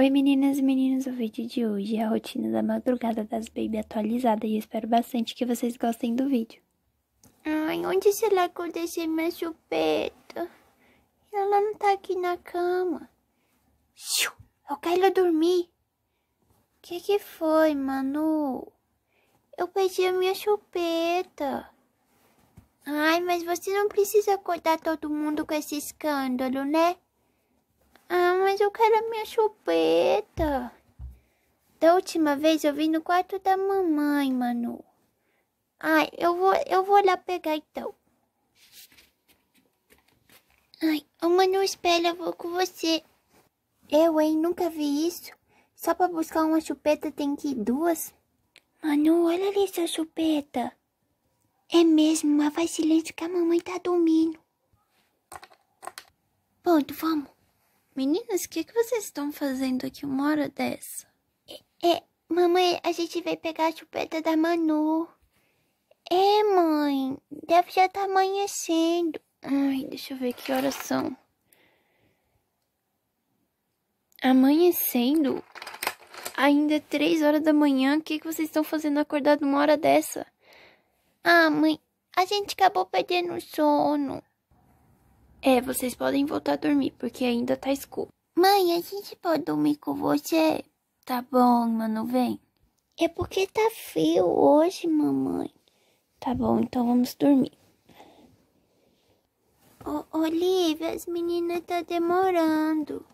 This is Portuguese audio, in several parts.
Oi meninas e meninos, o vídeo de hoje é a rotina da madrugada das baby atualizada e espero bastante que vocês gostem do vídeo. Ai, onde será que eu deixei minha chupeta? Ela não tá aqui na cama. eu quero dormir. Que que foi, Manu? Eu perdi a minha chupeta. Ai, mas você não precisa acordar todo mundo com esse escândalo, né? Ah, mas eu quero a minha chupeta. Da última vez eu vim no quarto da mamãe, Manu. Ai, eu vou, eu vou lá pegar então. Ai, ô Manu, espera, eu vou com você. Eu, hein, nunca vi isso. Só pra buscar uma chupeta tem que ir duas. Manu, olha ali sua chupeta. É mesmo, mas faz silêncio que a mamãe tá dormindo. Pronto, vamos. Meninas, o que, que vocês estão fazendo aqui uma hora dessa? É, é, mamãe, a gente veio pegar a chupeta da Manu. É, mãe, deve já estar tá amanhecendo. Ai, deixa eu ver que horas são. Amanhecendo? Ainda é três horas da manhã, o que, que vocês estão fazendo acordado uma hora dessa? Ah, mãe, a gente acabou perdendo o sono. É, vocês podem voltar a dormir, porque ainda tá escuro. Mãe, a gente pode dormir com você? Tá bom, mano, vem. É porque tá frio hoje, mamãe. Tá bom, então vamos dormir. Ô, Olivia, as meninas tá demorando.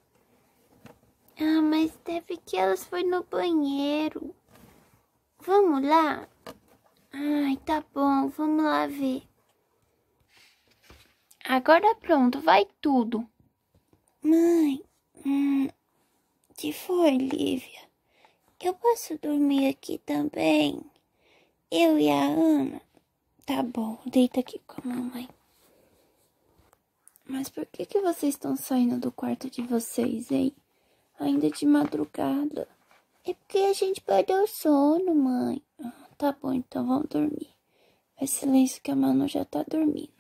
Ah, mas deve que elas foram no banheiro. Vamos lá? Ai, tá bom, vamos lá ver. Agora pronto, vai tudo. Mãe, hum, que foi, Lívia? Eu posso dormir aqui também? Eu e a Ana? Tá bom, deita aqui com a mamãe. Mas por que, que vocês estão saindo do quarto de vocês, hein? Ainda de madrugada. É porque a gente perdeu o sono, mãe. Ah, tá bom, então vamos dormir. Faz silêncio que a Manu já tá dormindo.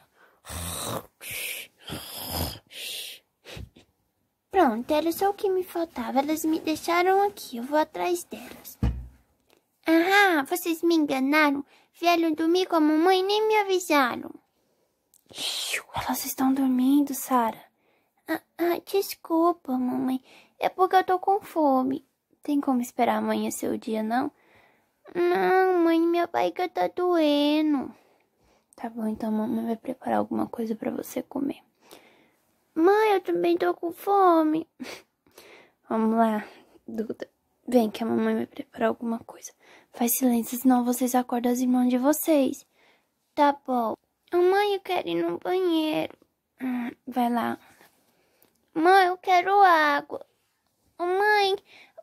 Pronto, era só o que me faltava. Elas me deixaram aqui. Eu vou atrás delas. Ah, vocês me enganaram. Vieram dormir com a mamãe e nem me avisaram. Elas estão dormindo, Sara. Ah, ah, desculpa, mamãe. É porque eu tô com fome. Tem como esperar amanhã seu dia, não? Não, mãe, minha barriga tá doendo. Tá bom, então mamãe vai preparar alguma coisa para você comer. Mãe, eu também tô com fome. Vamos lá, Duda. Vem que a mamãe vai preparar alguma coisa. Faz silêncio, senão vocês acordam as irmãs de vocês. Tá bom. Mãe, eu quero ir no banheiro. Hum, vai lá. Mãe, eu quero água. Mãe,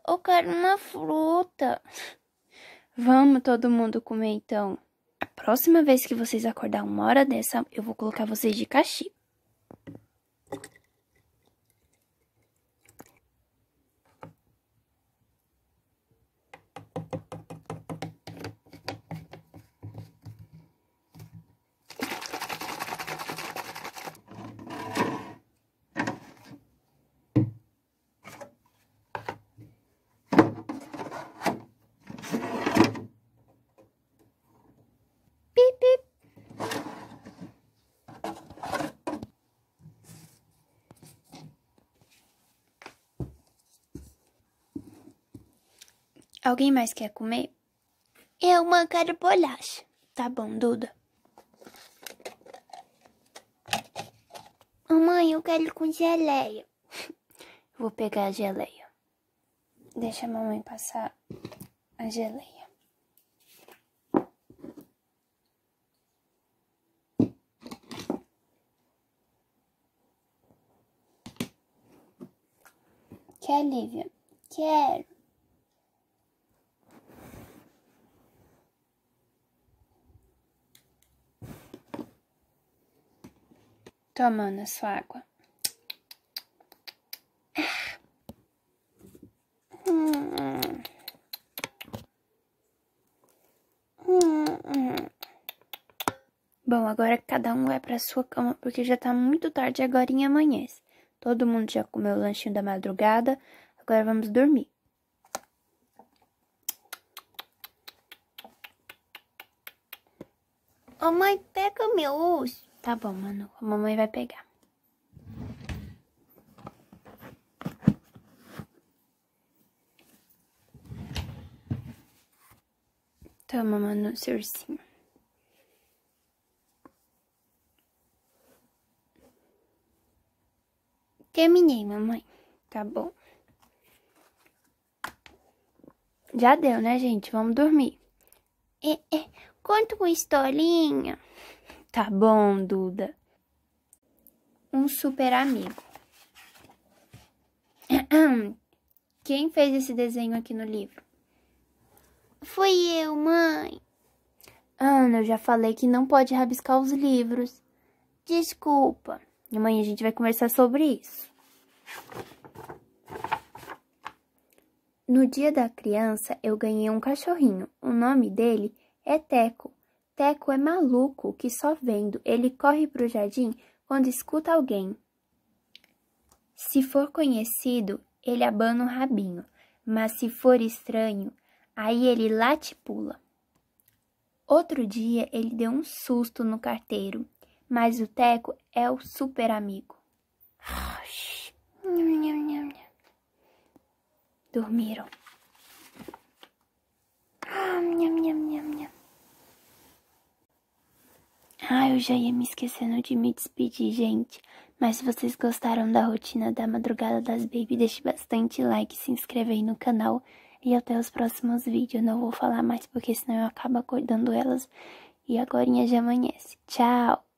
eu quero uma fruta. Vamos todo mundo comer então próxima vez que vocês acordar uma hora dessa, eu vou colocar vocês de castigo. Alguém mais quer comer? Eu, mãe, quero bolacha. Tá bom, Duda. Mamãe, eu quero com geleia. Vou pegar a geleia. Deixa a mamãe passar a geleia. Quer, Lívia? Quero. tomando a sua água. Bom, agora cada um vai para sua cama porque já tá muito tarde e em amanhece. Todo mundo já comeu o lanchinho da madrugada, agora vamos dormir. Ô oh, mãe, pega meu urso. Tá bom, Manu. A mamãe vai pegar. Toma, Manu, seu ursinho. Terminei, mamãe. Tá bom. Já deu, né, gente? Vamos dormir. É, é. Conta uma historinha. Tá bom, Duda. Um super amigo. Quem fez esse desenho aqui no livro? Fui eu, mãe. Ana, eu já falei que não pode rabiscar os livros. Desculpa. Amanhã a gente vai conversar sobre isso. No dia da criança, eu ganhei um cachorrinho. O nome dele é Teco. Teco é maluco que só vendo ele corre pro jardim quando escuta alguém. Se for conhecido, ele abana o rabinho, mas se for estranho, aí ele late e pula. Outro dia ele deu um susto no carteiro, mas o Teco é o super amigo. Dormiram. Ah, ah, eu já ia me esquecendo de me despedir, gente. Mas se vocês gostaram da rotina da madrugada das baby, deixe bastante like, se inscreva aí no canal. E até os próximos vídeos. Não vou falar mais porque senão eu acabo acordando elas. E agora já amanhece. Tchau!